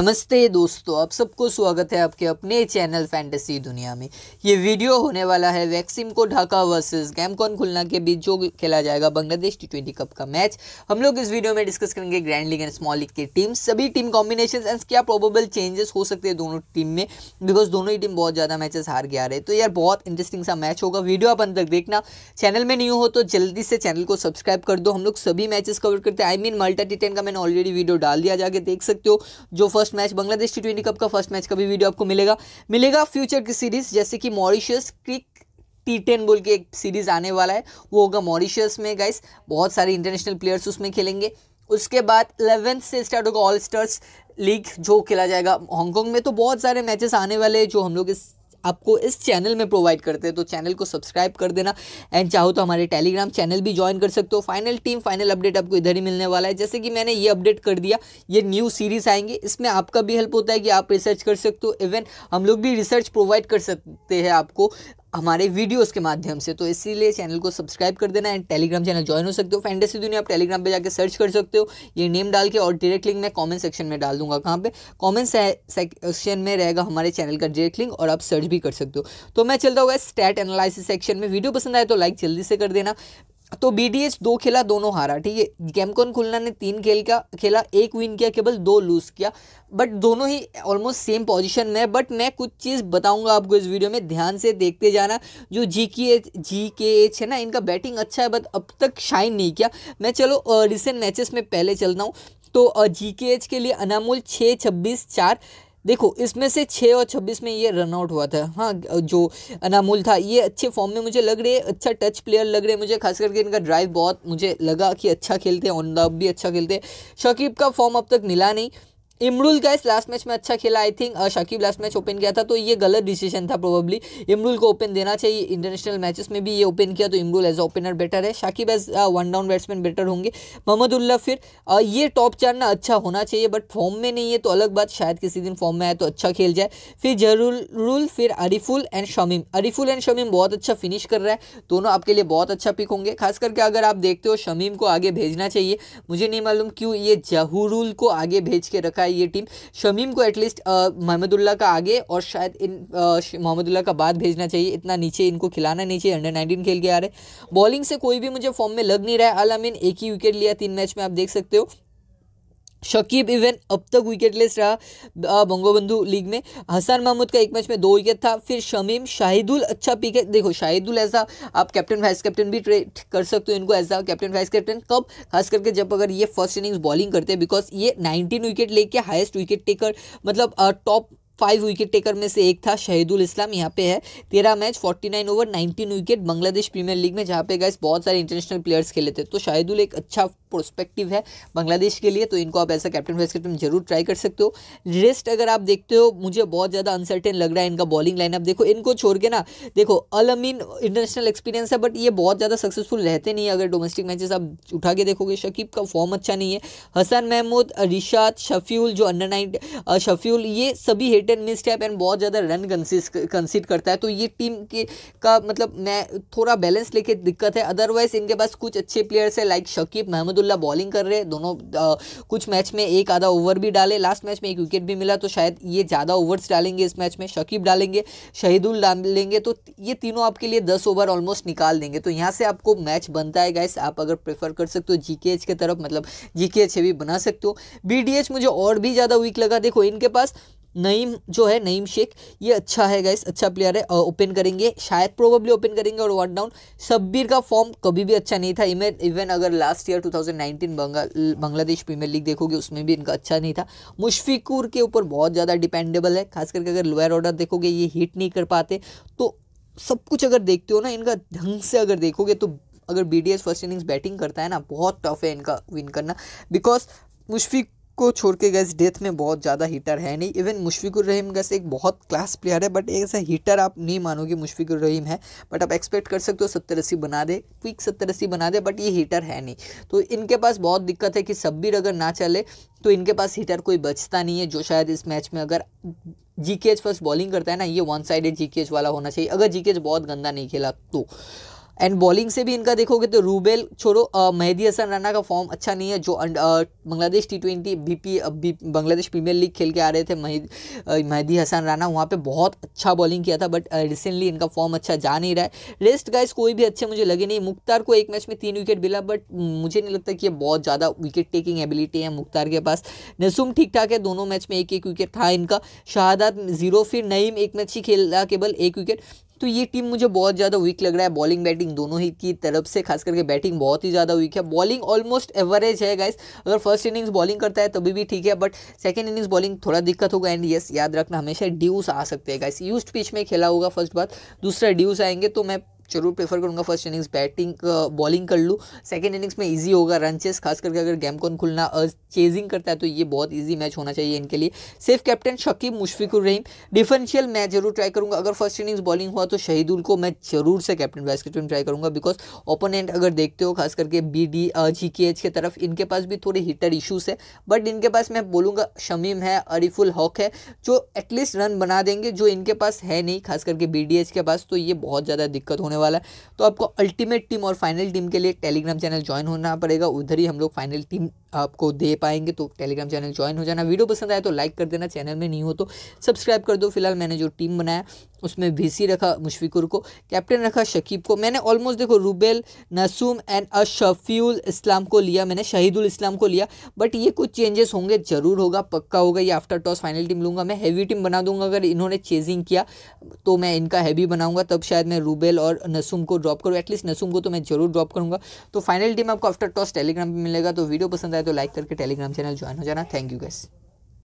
नमस्ते दोस्तों आप सबको स्वागत है आपके अपने चैनल फैंटेसी दुनिया में ये वीडियो होने वाला है वैक्सीम को ढाका वर्सेस गैमकॉन खुलना के बीच जो खेला जाएगा बांग्लादेश टी ट्वेंटी कप का मैच हम लोग इस वीडियो में डिस्कस करेंगे grand league and small league की टीम सभी टीम कॉम्बिनेशन एंड क्या प्रोबेबल चेंजेस हो सकते हैं दोनों टीम में बिकॉज दोनों ही टीम बहुत ज़्यादा मैचेस हार गया रहे तो यार बहुत इंटरेस्टिंग सा मैच होगा वीडियो आप अंदर देखना चैनल में न्यू हो तो जल्दी से चैनल को सब्सक्राइब कर दो हम लोग सभी मैचेस कवर करते हैं आई मीन मल्टा टी का मैंने ऑलरेडी वीडियो डाल दिया जाके देख सकते हो जो first first match Bangladesh T twenty cup का फर्स्ट मैच का भी वीडियो आपको मिलेगा मिलेगा फ्यूचर की सीरीज जैसे कि मॉरिशियस क्रिक टी टेन बोल के एक सीरीज़ आने वाला है वो होगा मॉरिशियस में गाइस बहुत सारे इंटरनेशनल प्लेयर्स उसमें खेलेंगे उसके बाद इलेवेंथ से स्टार्ट होगा ऑल स्टार्स लीग जो खेला जाएगा हांगकॉन्ग में तो बहुत सारे मैचेस आने वाले हैं जो हम लोग इस आपको इस चैनल में प्रोवाइड करते हैं तो चैनल को सब्सक्राइब कर देना एंड चाहो तो हमारे टेलीग्राम चैनल भी ज्वाइन कर सकते हो फाइनल टीम फाइनल अपडेट आपको इधर ही मिलने वाला है जैसे कि मैंने ये अपडेट कर दिया ये न्यू सीरीज़ आएंगे इसमें आपका भी हेल्प होता है कि आप रिसर्च कर सकते हो इवन हम लोग भी रिसर्च प्रोवाइड कर सकते हैं आपको हमारे वीडियोस के माध्यम से तो इसीलिए चैनल को सब्सक्राइब कर देना एंड टेलीग्राम चैनल ज्वाइन हो सकते हो फैंटेसी दुनिया आप टेलीग्राम पे जाकर सर्च कर सकते हो ये नेम डाल के और डायरेक्ट लिंक मैं कमेंट सेक्शन में डाल दूंगा कहाँ पे कमेंट सेक्शन में रहेगा हमारे चैनल का डायरेक्ट लिंक और आप सर्च भी कर सकते हो तो मैं चलता हूँ स्टैट एनालिसिस सेक्शन में वीडियो पसंद आए तो लाइक जल्दी से कर देना तो बी दो खेला दोनों हारा ठीक है गेमकॉन खुलना ने तीन खेल का खेला एक विन किया केवल दो लूज़ किया बट दोनों ही ऑलमोस्ट सेम पोजीशन में है बट मैं कुछ चीज़ बताऊंगा आपको इस वीडियो में ध्यान से देखते जाना जो जी के एच जी के एच है ना इनका बैटिंग अच्छा है बट अब तक शाइन नहीं किया मैं चलो रिसेंट मैचेस में पहले चलता हूँ तो जी के एच के लिए अनामोल छः छब्बीस चार देखो इसमें से छः और छब्बीस में ये रनआउट हुआ था हाँ जो अनामूल था ये अच्छे फॉर्म में मुझे लग रहे हैं अच्छा टच प्लेयर लग रहे हैं मुझे खास करके इनका ड्राइव बहुत मुझे लगा कि अच्छा खेलते हैं ऑन द भी अच्छा खेलते हैं शकीब का फॉर्म अब तक मिला नहीं इमरुल का इस लास्ट मैच में अच्छा खेला I think Shakib last match open किया था तो ये गलत डिसीजन था प्रोबेबली इमरुल को ओपन देना चाहिए इंटरनेशनल मैचेस में भी ये ओपन किया तो Imrul as a opener better है Shakib as one down batsman better होंगे मोहम्मद उल्ला फिर आ, ये टॉप चार ना अच्छा होना चाहिए बट फॉर्म में नहीं है तो अलग बात शायद किसी दिन फॉर्म में आए तो अच्छा खेल जाए फिर जरूरुल फिर अरिफुल एंड शमीम अरिफुल एंड शमीम बहुत अच्छा फिनिश कर रहा है दोनों आपके लिए बहुत अच्छा पिक होंगे खास करके अगर आप देखते हो शमीम को आगे भेजना चाहिए मुझे नहीं मालूम क्यों ये जहूरुल को आगे भेज के रखा है पाई ये टीम शमीम को एटलीस्ट मोहम्मदुल्ला uh, का आगे और शायद इन मोहम्मदुल्ला uh, का बाद भेजना चाहिए इतना नीचे इनको खिलाना नहीं चाहिए अंडर नाइनटीन खेल के आ रहे बॉलिंग से कोई भी मुझे फॉर्म में लग नहीं रहा है अल एक ही विकेट लिया तीन मैच में आप देख सकते हो शकीब इवन अब तक विकेटलेस रहा बंगोबंधु लीग में हसन महमूद का एक मैच में दो विकेट था फिर शमीम शाहिदुल अच्छा पिक है देखो शाहिदुल ऐसा आप कैप्टन वाइस कैप्टन भी ट्रेड कर सकते हो इनको ऐसा कैप्टन वाइस कैप्टन कब खास करके जब अगर ये फर्स्ट इनिंग्स बॉलिंग करते हैं बिकॉज ये नाइनटीन विकेट लेके हाइस्ट विकेट टेकर मतलब टॉप फाइव विकेट टेकर में से एक था शहीदुल इस्लाम यहाँ पे है तेरह match forty nine over nineteen wicket Bangladesh premier league में जहाँ पे गए बहुत सारे इंटरनेशनल प्लेयर्स खेले थे तो शाहिदुल एक अच्छा प्रोस्पेक्टिव है बांग्लादेश के लिए तो इनको आप ऐसा कैप्टन वाइस कैप्टन जरूर ट्राई कर सकते हो रेस्ट अगर आप देखते हो मुझे बहुत ज़्यादा अनसर्टेन लग रहा है इनका बॉलिंग लाइनअप देखो इनको छोड़ के ना देखो अल अमीन इंटरनेशनल एक्सपीरियंस है बट ये बहुत ज़्यादा सक्सेसफुल रहते नहीं अगर डोमेस्टिक मैचेस आप उठा के देखोगे शकीब का फॉर्म अच्छा नहीं है हसन महमूद रिशाद शफीउल जो अंडर नाइन शफीउल ये सभी hit hit and miss type and बहुत ज़्यादा रन कंसिड करता है तो ये टीम के का मतलब मैं थोड़ा बैलेंस लेके दिक्कत है अदरवाइज इनके पास कुछ अच्छे प्लेयर्स है लाइक शकीब महमूदुल्ला बॉलिंग कर रहे दोनों आ, कुछ मैच में एक आधा ओवर भी डाले लास्ट मैच में एक विकेट भी मिला तो शायद ये ज़्यादा ओवर्स डालेंगे इस मैच में शकीब डालेंगे शहीदुल डालेंगे तो ये तीनों आपके लिए दस ओवर ऑलमोस्ट निकाल देंगे तो यहाँ से आपको मैच बनता है गाइस आप अगर प्रेफर कर सकते हो जी के तरफ मतलब जी के भी बना सकते हो बी मुझे और भी ज़्यादा वीक लगा देखो इनके पास नईम जो है नईम शेख ये अच्छा है गाइस अच्छा प्लेयर है ओपन करेंगे शायद प्रोबेबली ओपन करेंगे और वन डाउन सब्बीर का फॉर्म कभी भी अच्छा नहीं था इवन इवन अगर last year 2019 Bengal Bangladesh premier league देखोगे उसमें भी इनका अच्छा नहीं था मुशफिकूर के ऊपर बहुत ज़्यादा डिपेंडेबल है खास करके अगर लोअर ऑर्डर देखोगे ये हिट नहीं कर पाते तो सब कुछ अगर देखते हो ना इनका ढंग से अगर देखोगे तो अगर B D first innings batting करता है ना बहुत टफ है इनका विन करना बिकॉज मुशफिक को छोड़ के गैस डेथ में बहुत ज़्यादा हीटर है नहीं इवन मुशफिकुर रहीम गैस एक बहुत क्लास प्लेयर है बट एक ऐसा हीटर आप नहीं मानोगे मुशफिकुर रहीम है बट आप एक्सपेक्ट कर सकते हो सत्तर अस्सी बना दे क्विक सत्तर अस्सी बना दे बट ये हीटर है नहीं तो इनके पास बहुत दिक्कत है कि सब्बीर अगर ना चले तो इनके पास हीटर कोई बचता नहीं है जो शायद इस मैच में अगर जी फर्स्ट बॉलिंग करता है ना ये वन साइडेड जी वाला होना चाहिए अगर जी बहुत गंदा नहीं खेला तो एंड बॉलिंग से भी इनका देखोगे तो रूबेल छोड़ो मेहदी हसन राना का फॉर्म अच्छा नहीं है जो Bangladesh T twenty P Bangladesh premier league खेल के आ रहे थे मेहदी हसन राना वहाँ पे बहुत अच्छा बॉलिंग किया था बट रिसेंटली इनका फॉर्म अच्छा जा नहीं रहा है रेस्ट गाइस कोई भी अच्छे मुझे लगे नहीं मुख्तार को एक मैच में तीन विकेट मिला बट मुझे नहीं लगता कि ये बहुत ज़्यादा विकेट टेकिंग एबिलिटी है मुख्तार के पास नसुम ठीक ठाक है दोनों मैच में एक एक विकेट था इनका शहादात जीरो फिर नईम एक मैच ही खेला केवल एक विकेट तो ये टीम मुझे बहुत ज़्यादा वीक लग रहा है बॉलिंग बैटिंग दोनों ही की तरफ से खास करके बैटिंग बहुत ही ज़्यादा वीक है बॉलिंग ऑलमोस्ट एवरेज है गाइस अगर फर्स्ट इनिंग्स बॉलिंग करता है तभी भी ठीक है बट सेकेंड इनिंग्स बॉलिंग थोड़ा दिक्कत होगा एंड येस याद रखना हमेशा ड्यूस आ सकते हैं गाइस यूज पिच में खेला होगा फर्स्ट बात दूसरा ड्यूस आएंगे तो मैं जरूर प्रेफर करूँगा फर्स्ट इनिंग्स बैटिंग बॉलिंग कर लूँ सेकेंड इनिंग्स में ईजी होगा रन चेस खास करके अगर कौन खुलना चेजिंग करता है तो ये बहुत ईजी मैच होना चाहिए इनके लिए safe captain Shakib Mushfiqur Rahim differential मैं जरूर ट्राई करूँगा अगर फर्स्ट इनिंग्स बॉलिंग हुआ तो शहीदुल को मैं जरूर से कैप्टन वाइस कैप्टन ट्राई करूँगा बिकॉज ओपोनेंट अगर देखते हो खास करके बी डी जी के एच के तरफ इनके पास भी थोड़े हीटर इशूज़ है बट इनके पास मैं बोलूँगा शमीम है अरिफुल हॉक है जो एटलीस्ट रन बना देंगे जो इनके पास है नहीं खास करके बी डी एच के पास तो ये बहुत ज़्यादा दिक्कत होने वाला है तो आपको अल्टीमेट टीम और फाइनल टीम के लिए टेलीग्राम चैनल ज्वाइन होना पड़ेगा उधर ही हम लोग फाइनल टीम आपको दे पाएंगे तो टेलीग्राम चैनल ज्वाइन हो जाना वीडियो पसंद आए तो लाइक कर देना चैनल में नहीं हो तो सब्सक्राइब कर दो फिलहाल मैंने जो टीम बनाया उसमें वीसी रखा मुशफिकुर को कैप्टन रखा शकीब को मैंने ऑलमोस्ट देखो रूबेल नसूम एंड अशफ़ील इस्लाम को लिया मैंने शहीदुल इस्लाम को लिया बट ये कुछ चेंजेस होंगे ज़रूर होगा पक्का होगा ये आफ्टर टॉस फाइनल टीम लूँगा मैं हैवी टीम बना दूंगा अगर इन्होंने चेजिंग किया तो मैं इनका हैवी बनाऊंगा तब शायद मैं रूबेल और नसूम को ड्रॉप करूँ एटलीस्ट नसूम को तो मैं ज़रूर ड्रॉप करूँगा तो फाइनल टीम आपको आफ्टर टॉस टेलीग्राम पर मिलेगा तो वीडियो पसंद आए तो लाइक करके टेलीग्राम चैनल ज्वाइन हो जाना थैंक यू गैस